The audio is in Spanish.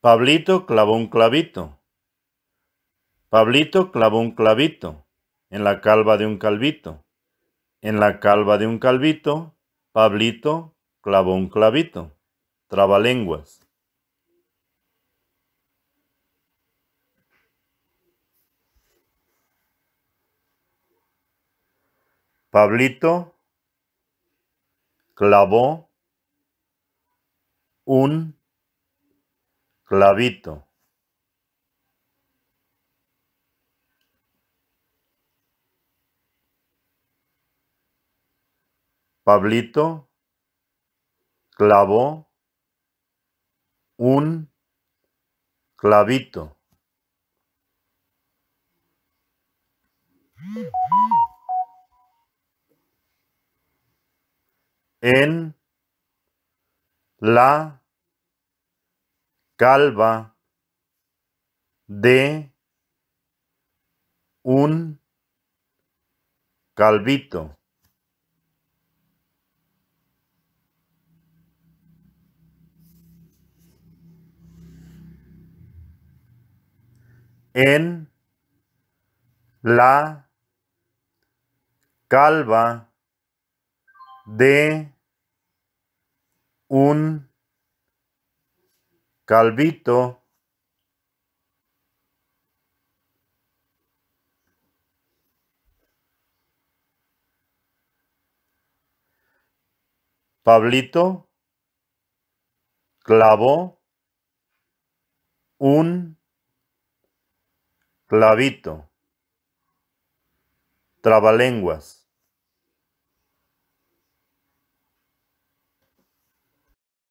Pablito clavó un clavito. Pablito clavó un clavito en la calva de un calvito. En la calva de un calvito, Pablito clavó un clavito. Trabalenguas. Pablito clavó un clavito. Pablito clavó un clavito. En la calva de un calvito. En la calva de un Calvito, Pablito clavó un clavito, trabalenguas.